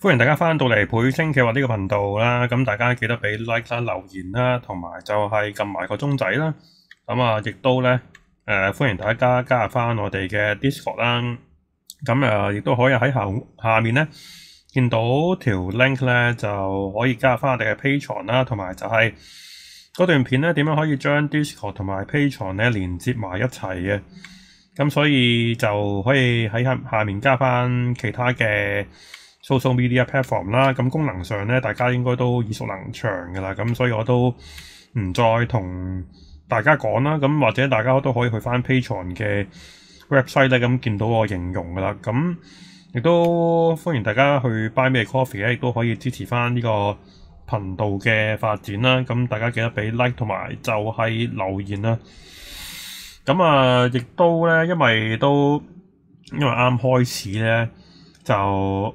歡迎大家翻到嚟倍升嘅話呢個頻道啦，咁大家記得俾 like 啦、留言啦，同埋就係撳埋個鐘仔啦。咁啊，亦都咧誒歡迎大家加入翻我哋嘅 Discord 啦。咁啊，亦都可以喺下下面咧見到條 link 咧，就可以加入翻我哋嘅 Patreon 啦，同埋就係嗰段片咧點樣可以將 Discord 同埋 Patreon 咧連接埋一齊嘅。咁所以就可以喺下下面加翻其他嘅。social media platform 啦，咁功能上咧，大家應該都耳熟能詳噶啦。咁所以我都唔再同大家講啦。咁或者大家都可以去翻 Patreon 嘅 website 咧，咁見到我形容噶啦。咁亦都歡迎大家去 buy 咩 coffee 咧，亦都可以支持翻呢個頻道嘅發展啦。咁大家記得俾 like 同埋就係留言啦。咁啊，亦都咧，因為都因為啱開始咧就。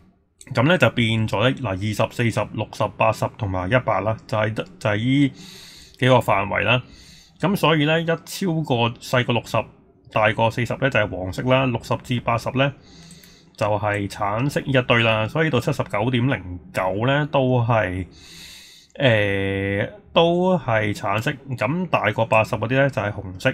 咁咧就變咗咧嗱，二十四十六十八十同埋一百啦，就係得就係依幾個範圍啦。咁所以咧一超過細過六十，大過四十咧就係黃色啦。六十至八十咧就係橙色一堆啦。所以到七十九點零九咧都係誒都係橙色。咁大過八十嗰啲咧就係紅色。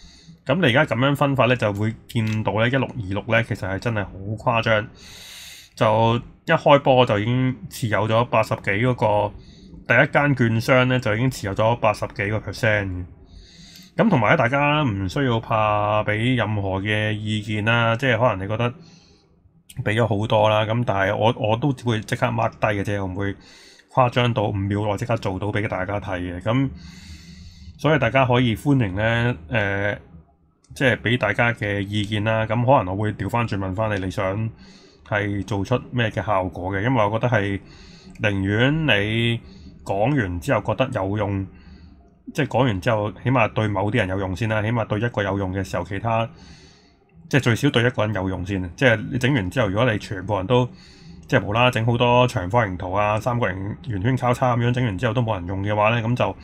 咁你而家咁樣分法咧，就會見到咧一六二六咧，其實係真係好誇張，就一開波就已經持有咗八十幾嗰個第一間券商咧，就已經持有咗八十幾個 percent。咁同埋咧，大家唔需要怕俾任何嘅意見啦，即係可能你覺得俾咗好多啦，咁但系我我都會即刻 mark 低嘅啫，唔會誇張到五秒內即刻做到俾大家睇嘅。咁所以大家可以歡迎咧，誒～即係俾大家嘅意見啦，咁可能我會調翻轉問翻你，你想係做出咩嘅效果嘅？因為我覺得係寧願你講完之後覺得有用，即係講完之後，起碼對某啲人有用先啦。起碼對一個有用嘅時候，其他即係最少對一個人有用先。即係你整完之後，如果你全部人都即係無啦，整好多長方形圖啊、三角形、圓圈交叉咁樣整完之後都冇人用嘅話咧，咁就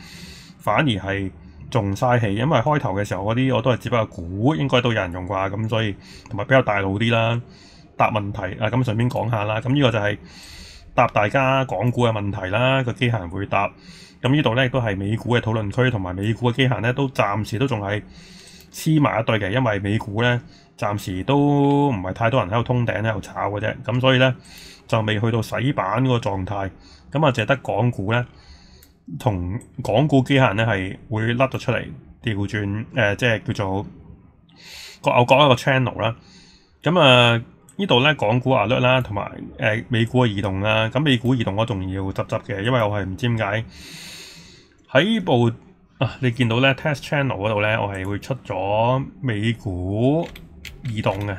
反而係。仲嘥氣，因為開頭嘅時候嗰啲我都係只不過估，應該都有人用啩，咁所以同埋比較大腦啲啦。答問題啊，咁順便講下啦。咁呢個就係答大家講股嘅問題啦。個機械人會答。咁呢度咧都係美股嘅討論區，同埋美股嘅機械咧都暫時都仲係黐埋一對嘅，因為美股咧暫時都唔係太多人喺度通頂喺度炒嘅啫。咁所以咧就未去到洗版嗰個狀態。咁啊，淨係得講股咧。同港股機械人咧係會甩咗出嚟，調轉誒，即係叫做各有各一個 channel 啦。咁啊，呢度咧港股壓力啦，同埋誒美股嘅移動啦。咁美股移動我仲要執執嘅，因為我係唔知點解喺部啊，你見到咧 test channel 嗰度咧，我係會出咗美股移動嘅。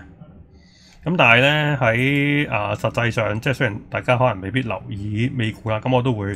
咁但系咧喺啊實際上，即係雖然大家可能未必留意美股啦，咁我都會。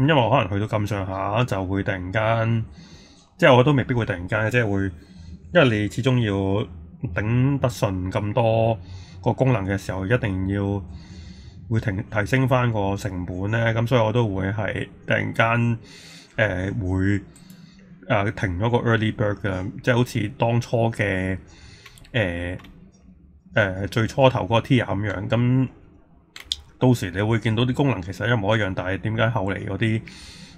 咁因為我可能去到咁上下，就會突然間，即係我都未必會突然間，即係會，因為你始終要頂得順咁多個功能嘅時候，一定要會停提升翻個成本咧。咁所以我都會係突然間誒會啊停咗個 early bird 嘅，即係好似當初嘅誒誒最初頭個 t e 咁樣咁。到時你會見到啲功能其實一模一樣，但係點解後嚟嗰啲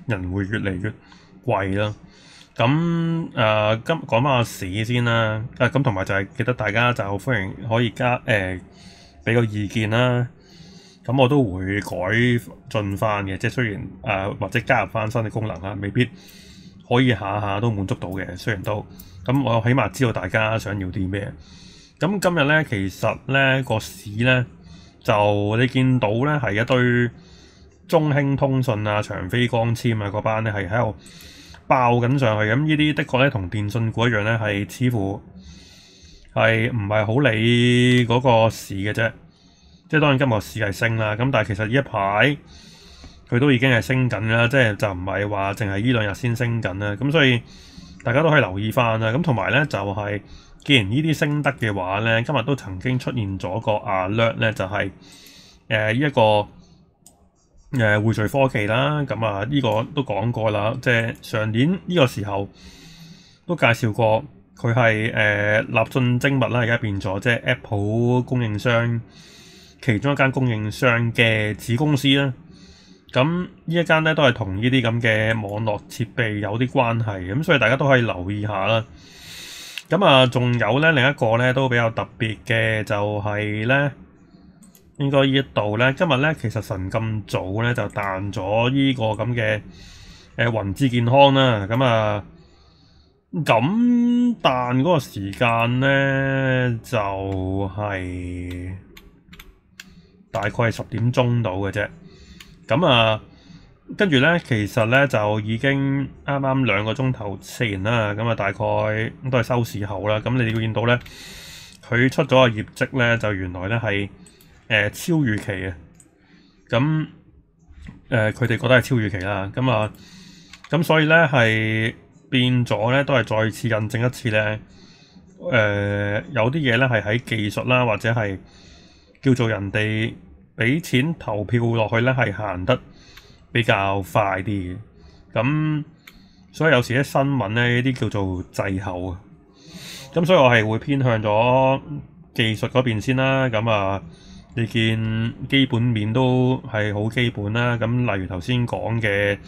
人會越嚟越貴啦？咁誒，今講下市先啦。啊，咁同埋就係記得大家就歡迎可以加誒俾個意見啦。咁我都會改進翻嘅，即係雖然誒或者加入翻新嘅功能啦，未必可以下下都滿足到嘅。雖然都咁，我起碼知道大家想要啲咩。咁今日咧，其實咧個市咧。就你見到咧，係一堆中興通訊啊、長飛光纖啊嗰班咧，係喺度爆緊上去。咁呢啲的確咧，同電信股一樣咧，係似乎係唔係好理嗰個市嘅啫。即當然今日市係升啦，咁但係其實呢一排佢都已經係升緊啦，即係就唔係話淨係呢兩日先升緊啦。咁所以大家都可以留意翻啦。咁同埋咧，就係。既然呢啲升得嘅話咧，今日都曾經出現咗個啊 let 咧，就係誒依一個誒匯聚科技啦。咁啊，呢個都講過啦，即係上年呢個時候都介紹過佢係誒立信精密啦，而家變咗即係 Apple 供應商其中一間供應商嘅子公司啦。咁呢一間咧都係同呢啲咁嘅網絡設備有啲關係，咁所以大家都可以留意下啦。咁啊，仲有咧，另一個咧都比較特別嘅，就係咧呢個熱度咧，今日咧其實神咁早咧就彈咗呢個咁嘅誒雲智健康啦。咁啊，咁彈嗰個時間咧就係大概十點鐘到嘅啫。咁啊。跟住咧，其實咧就已經啱啱兩個鐘頭前啦，咁啊大概都係收市後啦。咁你見到咧，佢出咗個業績咧，就原來咧係誒超預期嘅。咁誒，佢哋覺得係超預期啦。咁啊，咁所以咧係變咗咧，都係再次印證一次咧。誒，有啲嘢咧係喺技術啦，或者係叫做人哋俾錢投票落去咧，係行得。比較快啲嘅，咁所以有時啲新聞咧，啲叫做滯後啊，咁所以我係會偏向咗技術嗰邊先啦。咁啊，你見基本面都係好基本啦。咁例如頭先講嘅，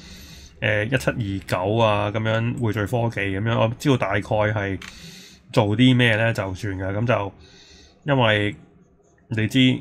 誒一七二九啊，咁樣匯聚科技咁樣，我知道大概係做啲咩咧，就算嘅。咁就因為你知。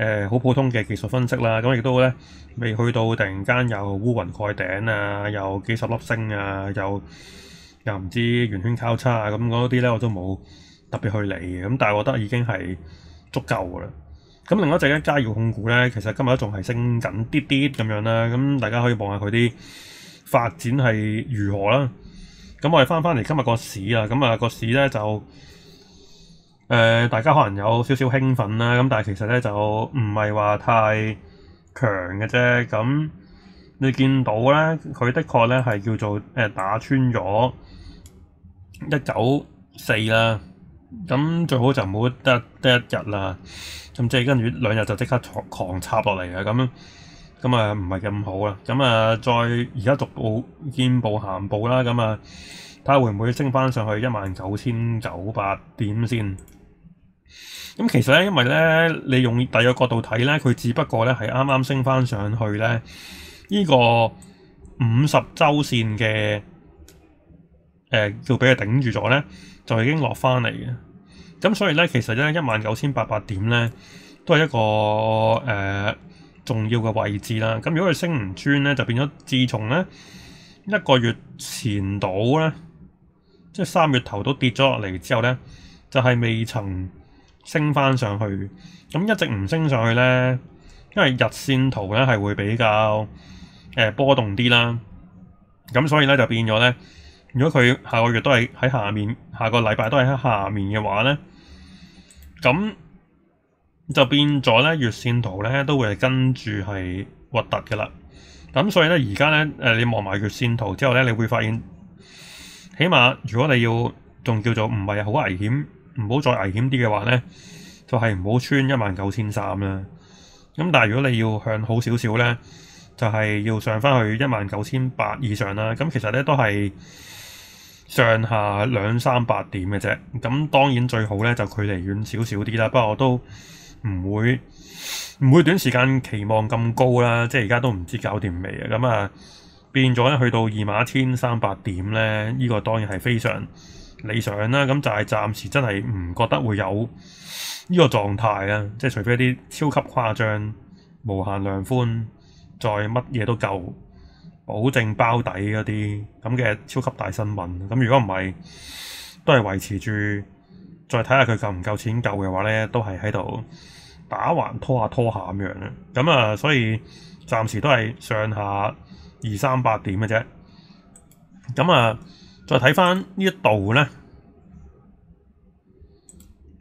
誒好普通嘅技術分析啦，咁亦都咧未去到突然間有烏雲蓋頂啊，有幾十粒星啊，又又唔知圓圈交叉啊咁嗰啲咧，我都冇特別去理嘅，咁但係我覺得已經係足夠噶啦。咁另一隻咧嘉兆控股咧，其實今日都仲係升緊啲啲咁樣啦，咁大家可以望下佢啲發展係如何啦。咁我哋翻返嚟今日個市啊，咁啊個市咧就～誒，大家可能有少少興奮啦，咁但係其實咧就唔係話太強嘅啫。咁你見到咧，佢的確咧係叫做誒打穿咗一九四啦。咁最好就唔好得得一日啦。咁即係跟住兩日就即刻狂插落嚟嘅。咁咁啊唔係咁好啦。咁啊再而家逐步堅步行步啦。咁啊睇下會唔會升翻上去一萬九千九百點先。咁其实咧，因为咧，你用第二个角度睇咧，佢只不过咧系啱啱升翻上去咧，呢个五十周线嘅诶，叫俾佢顶住咗咧，就已经落翻嚟嘅。咁所以咧，其实咧一万九千八百点咧，都系一个诶重要嘅位置啦。咁如果佢升唔穿咧，就变咗自从咧一个月前到咧，即系三月头都跌咗落嚟之后咧，就系未曾。升翻上去，咁一直唔升上去咧，因为日线图咧系会比较诶波动啲啦。咁所以咧就变咗咧，如果佢下个月都系喺下面，下个礼拜都系喺下面嘅话咧，咁就变咗咧月线图咧都会系跟住系核突嘅啦。咁所以咧而家咧诶你望埋月线图之后咧，你会发现起码如果你要仲叫做唔系好危险。唔好再危險啲嘅話咧，就係唔好穿一萬九千三啦。咁但係如果你要向好少少咧，就係要上翻去一萬九千八以上啦。咁其實咧都係上下兩三百點嘅啫。咁當然最好咧就距離遠少少啲啦。不過我都唔會唔會短時間期望咁高啦。即係而家都唔知搞掂未啊。咁啊變咗去到二萬一千三百點咧，呢個當然係非常。理想啦，咁就係暫時真系唔覺得會有呢個狀態啊！即係除非啲超級誇張、無限量寬，再乜嘢都夠保證包底嗰啲咁嘅超級大新聞。咁如果唔係，都係維持住再睇下佢夠唔夠錢夠嘅話咧，都係喺度打橫拖下拖下咁樣啦。咁啊，所以暫時都係上下二三百點嘅啫。咁啊～再睇翻呢一度咧，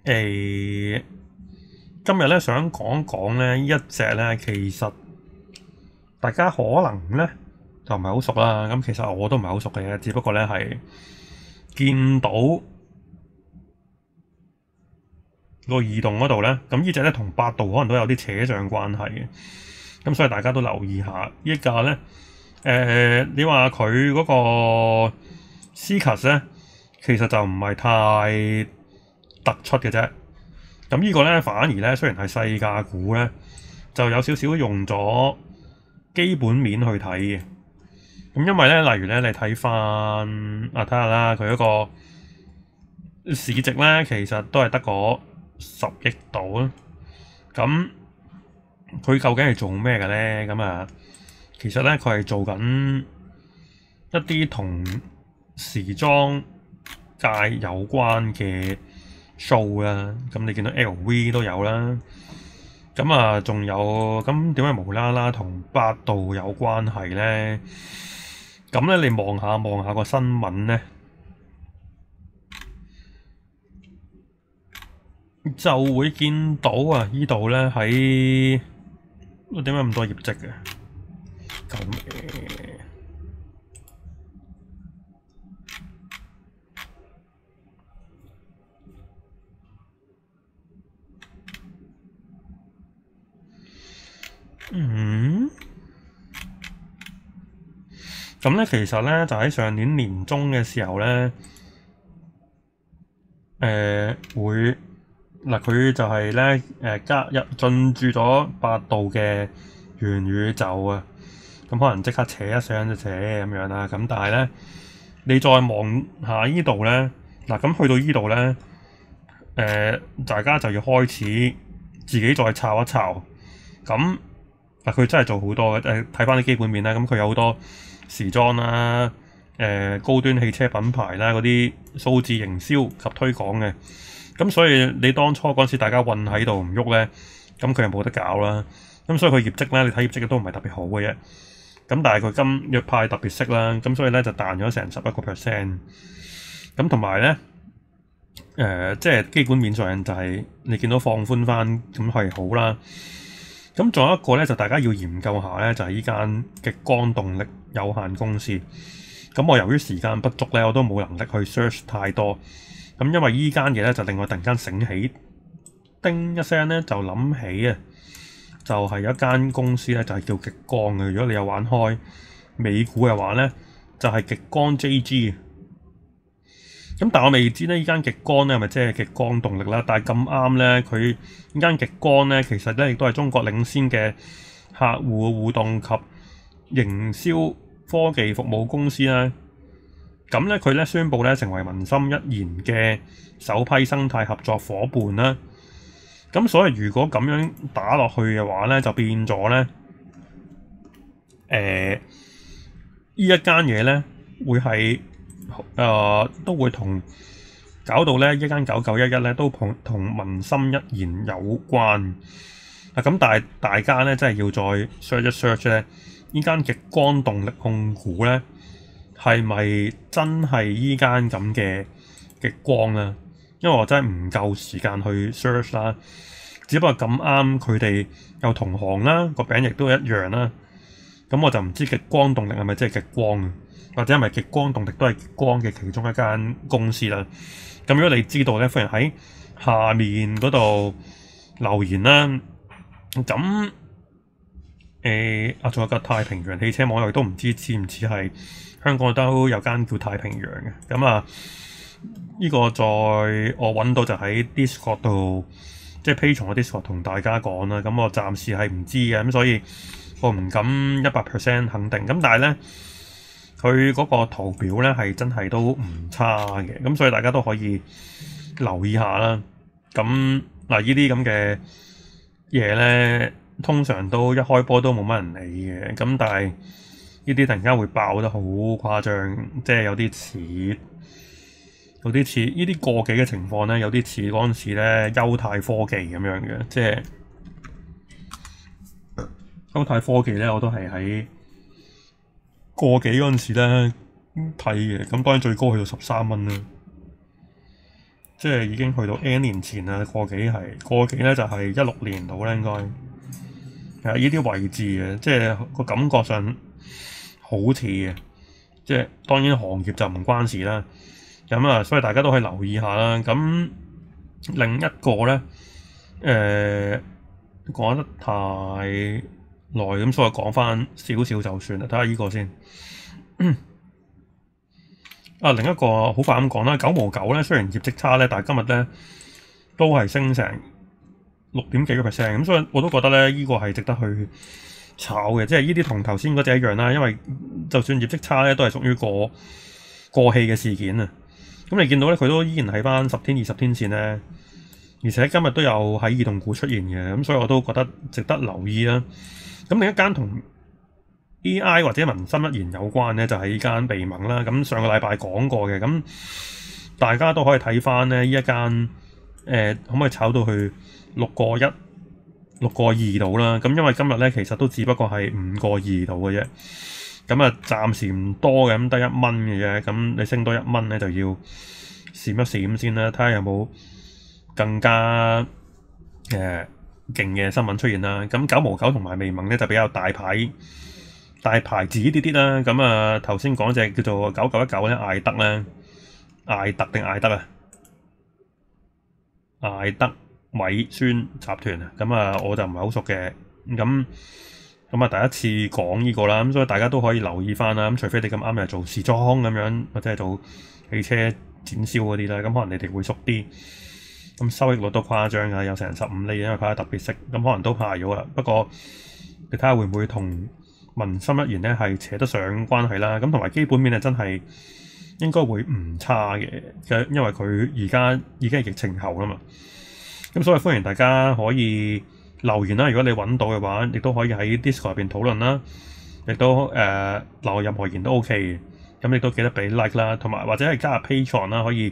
誒今日咧想講講咧呢一隻咧，其實大家可能咧就唔係好熟啦。咁其實我都唔係好熟嘅，只不過咧係見到個移動嗰度咧，咁呢只咧同百度可能都有啲扯上關係嘅。咁所以大家都留意下呢架咧。誒你話佢嗰個？思及咧，其實就唔係太突出嘅啫。咁呢個咧，反而咧，雖然係世界股咧，就有少少用咗基本面去睇嘅。咁因為咧，例如咧，你睇翻啊，睇下啦，佢一個市值咧，其實都係得個十億度啦。咁佢究竟係做咩嘅咧？咁啊，其實咧，佢係做緊一啲同。時裝界有關嘅 show 啦，咁你見到 LV 都有啦，咁啊仲有，咁點解無啦啦同百度有關係咧？咁咧你望下望下個新聞咧，就會見到啊！依度咧喺，點解咁多業績嘅？咁嗯，咁咧，其实咧就喺上年年中嘅时候咧，诶，会嗱佢就系咧，诶加入进驻咗百度嘅元宇宙啊，咁可能即刻扯一上就扯咁样啦。咁但系咧，你再望下呢度咧，嗱咁去到呢度咧，诶，大家就要开始自己再抄一抄，咁。佢真係做好多嘅。睇翻啲基本面啦。咁佢有好多時裝啦、誒高端汽車品牌啦、嗰啲數字營銷及推廣嘅。咁所以你當初嗰時，大家混喺度唔喐咧，咁佢又冇得搞啦。咁所以佢業績咧，你睇業績都唔係特別好嘅啫。咁但係佢今日派特別識啦，咁所以咧就彈咗成十一個 percent。咁同埋咧，誒即係基本面上就係你見到放寬翻，咁係好啦。咁仲有一個咧，就大家要研究下咧，就係依間極光動力有限公司。咁我由於時間不足咧，我都冇能力去 search 太多。咁因為依間嘢咧，就令我突然間醒起，叮一聲咧，就諗起啊，就係一間公司咧，就係叫極光嘅。如果你有玩開美股嘅話咧，就係極光 JG。咁但我未知呢依間極光咧係咪即係極光動力啦？但係咁啱咧，佢依間極光咧，其實咧亦都係中國領先嘅客户互動及營銷科技服務公司啦。咁咧佢咧宣布咧成為民心一言嘅首批生態合作伙伴啦。咁所以如果咁樣打落去嘅話咧，就變咗咧，誒依一間嘢咧會係。誒都會同搞到咧一間九九一一咧都同同民心一言有關啊！咁但係大家咧真係要再 search 一 search 咧，依間極光動力控股咧係咪真係依間咁嘅極光啊？因為我真係唔夠時間去 search 啦，只不過咁啱佢哋有同行啦，個餅亦都一樣啦。咁我就唔知極光動力係咪即係極光啊，或者係咪極光動力都係光嘅其中一間公司啦。咁如果你知道咧，歡迎喺下面嗰度留言啦。咁誒，阿仲有個太平洋汽車網友都唔知似唔似係香港都有間叫太平洋嘅。咁啊，呢個再我揾到就喺 Discord 度，即係批從我 Discord 同大家講啦。咁我暫時係唔知嘅，咁所以。我唔敢一百 percent 肯定，咁但系咧，佢嗰個圖表咧係真係都唔差嘅，咁所以大家都可以留意下啦。咁嗱，依啲咁嘅嘢咧，通常都一開波都冇乜人理嘅，咁但系呢啲突然間會爆得好誇張，即係有啲似有啲似呢啲過幾嘅情況咧，有啲似嗰陣時咧優泰科技咁樣嘅，即係。咁泰科技咧，我都系喺过几嗰阵时咧睇嘅，咁当然最高去到十三蚊啦，即系已经去到 N 年前啦。过几系过几咧，就系一六年到啦，应该係啊！啲位置嘅，即係個感覺上好似嘅，即係當然行業就唔關事啦。咁啊，所以大家都可以留意下啦。咁另一個咧，誒講得太～耐咁，所以講翻少少就算啦。睇下呢個先啊。另一個好快咁講啦，九毛九咧，雖然業績差咧，但係今日咧都係升成六點幾個 percent。咁所以我都覺得咧，依個係值得去炒嘅，即係呢啲同頭先嗰隻一樣啦。因為就算業績差咧，都係屬於個過氣嘅事件啊。咁你見到咧，佢都依然喺翻十天二十天線咧，而且今日都有喺移動股出現嘅。咁所以我都覺得值得留意啦。咁另一間同 AI 或者民心一言有關咧，就係依間鼻猛啦。咁上個禮拜講過嘅，咁大家都可以睇翻咧。依一間誒，可唔可以炒到去六個一、六個二度啦？咁因為今日咧，其實都只不過係五個二度嘅啫。咁啊，暫時唔多嘅，咁得一蚊嘅啫。咁你升多一蚊咧，就要閃一閃先啦。睇下有冇更加嘅。勁嘅新聞出現啦，咁九毛九同埋微盟咧就比較大牌大牌子啲啲啦。咁啊頭先講只叫做九九一九咧，艾德咧，艾特定艾德啊，艾德米宣集團啊。咁啊我就唔係好熟嘅，咁咁啊第一次講呢個啦，咁所以大家都可以留意翻啦。咁除非你咁啱又做時裝咁樣，或者係做汽車展銷嗰啲啦，咁可能你哋會熟啲。咁收益率都誇張㗎，有成十五厘，因為佢特別息，咁可能都排咗啦。不過你睇下會唔會同民心一言咧，係扯得上關係啦。咁同埋基本面咧，真係應該會唔差嘅，因為因為佢而家已經係疫情後啦嘛。咁所以歡迎大家可以留言啦，如果你揾到嘅話，亦都可以喺 Discord 入邊討論啦。亦都誒留任何言都 OK 嘅，咁亦都記得俾 like 啦，同埋或者係加入 Patreon 啦，可以。